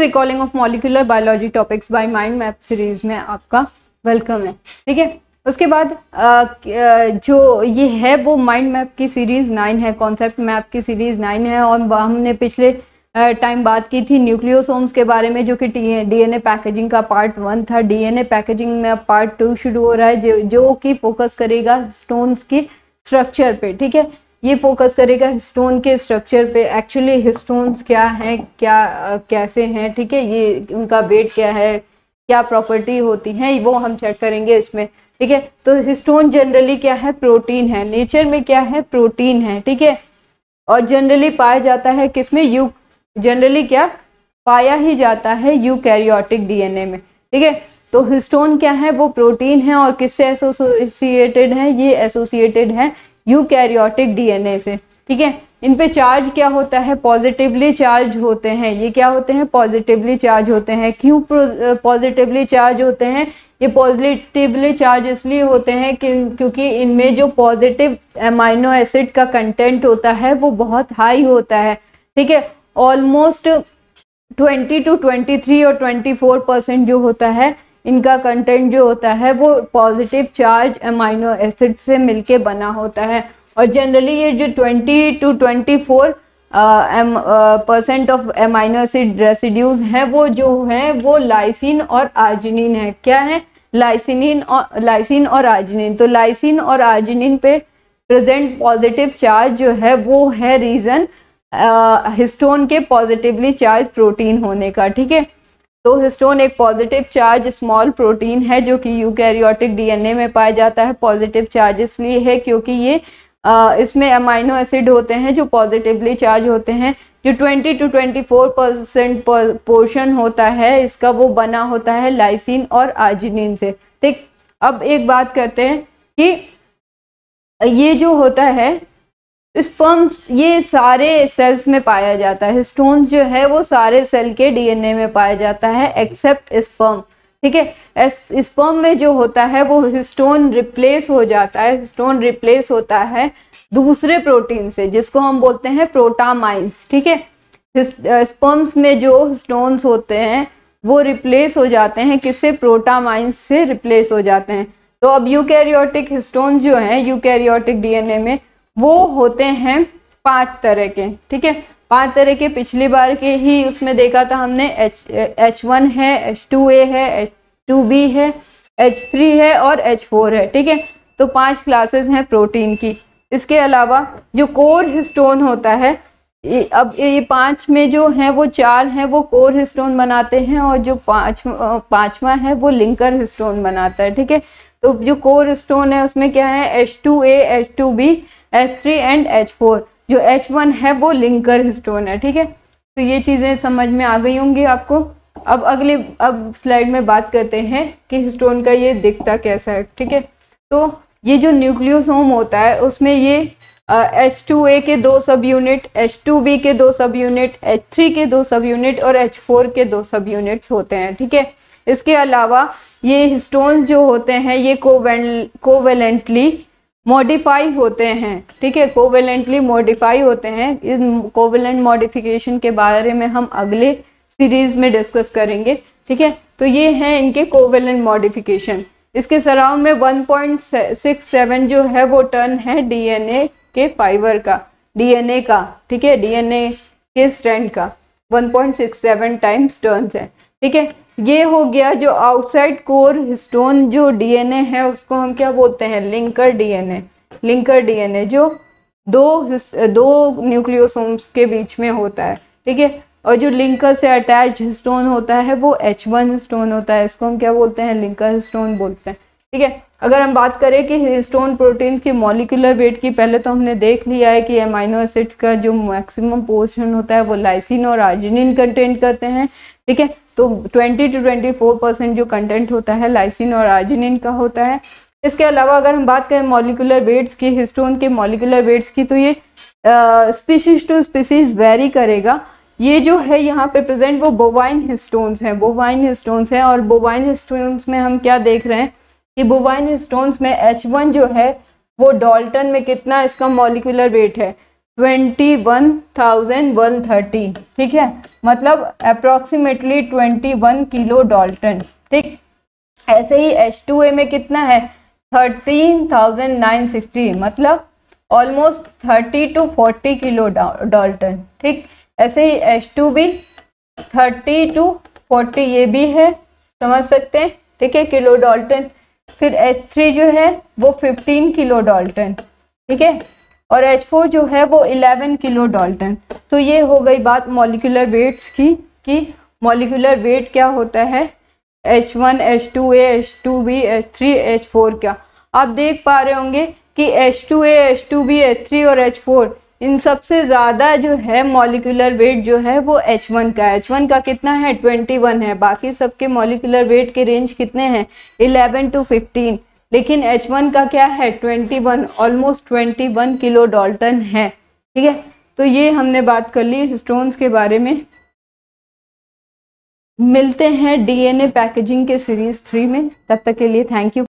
recalling of molecular biology topics by mind map series में आपका welcome है ठीक है उसके बाद जो ये है वो माइंड मैप की सीरीज़ नाइन है कॉन्सेप्ट मैप की सीरीज़ नाइन है और हमने पिछले टाइम बात की थी न्यूक्लियोसोम्स के बारे में जो कि डीएनए पैकेजिंग का पार्ट वन था डीएनए पैकेजिंग में अब पार्ट टू शुरू हो रहा है जो जो कि फोकस करेगा स्टोन्स की स्ट्रक्चर पे ठीक है ये फोकस करेगा हिस्टोन के स्ट्रक्चर पे एक्चुअली हिस्टोन क्या हैं क्या कैसे हैं ठीक है ये उनका वेट क्या है क्या प्रॉपर्टी होती है वो हम चेक करेंगे इसमें ठीक है तो हिस्टोन जनरली क्या है प्रोटीन है नेचर में क्या है प्रोटीन है ठीक है और जनरली पाया जाता है किसमें यू जनरली क्या पाया ही जाता है यू कैरियोटिक डीएनए में ठीक है तो हिस्टोन क्या है वो प्रोटीन है और किससे एसोसिएटेड है ये एसोसिएटेड है यूकैरियोटिक डीएनए से ठीक है इन पे चार्ज क्या होता है पॉजिटिवली चार्ज होते हैं ये क्या होते हैं पॉजिटिवली चार्ज होते हैं क्यों पॉजिटिवली चार्ज होते हैं ये पॉजिटिवली चार्ज इसलिए होते हैं कि क्योंकि इनमें जो पॉजिटिव एमाइनो एसिड का कंटेंट होता है वो बहुत हाई होता है ठीक है almost twenty two twenty three और ट्वेंटी फोर परसेंट जो होता है इनका कंटेंट जो होता है वो पॉजिटिव चार्ज अमाइनो एसिड से मिलके बना होता है और जनरली ये जो 20 to 24 percent of amino acid residues हैं वो जो हैं वो लाइसिन और आर्जिनिन है क्या है लाइसिनिन और लाइसिन और आर्जिनिन तो लाइसिन और आर्जिनिन पे प्रेजेंट पॉजिटिव चार्ज जो है वो है रीज़न हिस्टोन के पॉजिटिवली चार्ज प्रोटीन होने का ठीक है तो हिस्टोन एक पॉजिटिव चार्ज स्मॉल प्रोटीन है जो कि यूकैरियोटिक डीएनए में पाया जाता है पॉजिटिव चार्ज इसलिए है क्योंकि ये आ, इसमें अमाइनो एसिड होते हैं जो पॉजिटिवली चार्ज होते हैं जो 20 टू 24 परसेंट पोर्शन होता है इसका वो बना होता है लाइसिन और आर्जिनिन से ठीक अब एक बात करते हैं कि ये जो होता है स्पर्म्स ये सारे सेल्स में पाया जाता है स्टोन्स जो है वो सारे सेल के डीएनए में पाया जाता है एक्सेप्ट स्पर्म ठीक है स्पर्म में जो होता है वो हिस्टोन रिप्लेस हो जाता है हिस्टोन रिप्लेस होता है दूसरे प्रोटीन से जिसको हम बोलते हैं प्रोटामाइंस ठीक है स्पर्म्स में जो स्टोन्स होते हैं वो रिप्लेस हो जाते हैं किससे प्रोटामाइंस से रिप्लेस हो जाते हैं तो अब यूकैरियोटिक हिस्टोन्स जो हैं यूकैरियोटिक डीएनए में वो होते हैं पांच तरह के ठीक है पांच तरह के पिछली बार के ही उसमें देखा था हमने एच एच वन है एच टू ए है एच टू बी है एच थ्री है और एच फोर है ठीक है तो पांच क्लासेस हैं प्रोटीन की इसके अलावा जो कोर हिस्टोन होता है अब ये पांच में जो है वो चार हैं वो कोर हिस्टोन बनाते हैं और जो पांच पाँचवा है वो लिंकर हिस्टोन बनाता है ठीक है तो जो कोर स्टोन है उसमें क्या है H two A H two B H three and H four जो एच वन है वो लिंकर हिस्टोन है ठीक है तो ये चीज़ें समझ में आ गई होंगी आपको अब अगले अब स्लाइड में बात करते हैं कि हिस्टोन का ये दिखता कैसा है ठीक है तो ये जो न्यूक्लियोसोम होता है उसमें ये एच टू ए के दो सब यूनिट एच टू बी के दो सब यूनिट एच थ्री के दो सब यूनिट और एच फोर के दो सब यूनिट्स होते हैं ठीक है इसके अलावा ये हिस्टोन जो होते हैं ये कोवेल कोवेलेंटली मॉडिफाई होते हैं ठीक है कोवेलेंटली मॉडिफाई होते हैं इन कोवेलेंट मॉडिफिकेशन के बारे में हम अगले सीरीज में डिस्कस करेंगे ठीक है तो ये हैं इनके कोवेलेंट मॉडिफिकेशन इसके सराउंड में 1.67 जो है वो टर्न है डीएनए के फाइबर का डीएनए का ठीक है डीएनए के स्ट्रैंड का 1.67 टाइम्स टर्न्स है ठीक है ये हो गया जो आउटसाइड कोर स्टोन जो डीएनए है उसको हम क्या बोलते हैं लिंकर डीएनए लिंकर डीएनए जो दो दो न्यूक्लियोसोम्स के बीच में होता है ठीक है और जो लिंकर से अटैच स्टोन होता है वो एच वन स्टोन होता है इसको हम क्या बोलते हैं लिंकर स्टोन बोलते हैं ठीक है अगर हम बात करें कि स्टोन प्रोटीन के मॉलिकुलर वेट की पहले तो हमने देख लिया है कि एमाइनो एसिड का जो मैक्सिमम पोर्शन होता है वो लाइसिन और आर्जिनिन कंटेंट करते हैं ठीक है तो 20 टू 24 परसेंट जो कंटेंट होता है लाइसिन और आर्जिनिन का होता है इसके अलावा अगर हम बात करें मॉलिकुलर वेट्स की हिस्टोन के मॉलिकुलर वेट्स की तो ये स्पीशीज टू स्पीशीज वेरी करेगा ये जो है यहाँ पे प्रेजेंट वो बोवाइन हिस्टोन्स हैं बोवाइन हिस्टोन्स हैं और बोवाइन हिस्टोन्स में हम क्या देख रहे हैं कि बोवाइन हिस्टोन्स में एच वन जो है वो डॉल्टन में कितना इसका मॉलिकुलर वेट है twenty one thousand one thirty ठीक है मतलब approximately twenty one kilo dalton ठीक ऐसे ही एच टू ए में कितना है थर्टीन थाउजेंड नाइन सिक्सटी मतलब almost thirty to forty kilo dalton ठीक ऐसे ही एच टू भी थर्टी टू फोर्टी ये भी है समझ सकते हैं ठीक है किलो डॉल्टन फिर एच थ्री जो है वो फिफ्टीन किलो डॉल्टन ठीक है और H4 जो है वो 11 किलो डाल्टन तो ये हो गई बात मॉलिकुलर वेट्स की कि मॉलिकुलर वेट क्या होता है H1, H three H3, H4 क्या आप देख पा रहे होंगे कि बी एच H3 और H4 इन सबसे ज़्यादा जो है मॉलिकुलर वेट जो है वो H1 का H1 का कितना है 21 है बाकी सबके मॉलिकुलर वेट के रेंज कितने हैं 11 टू फिफ्टीन लेकिन H1 का क्या है 21 ऑलमोस्ट 21 किलो डॉल्टन है ठीक है तो ये हमने बात कर ली स्टोन्स के बारे में मिलते हैं डीएनए पैकेजिंग के सीरीज थ्री में तब तक के लिए थैंक यू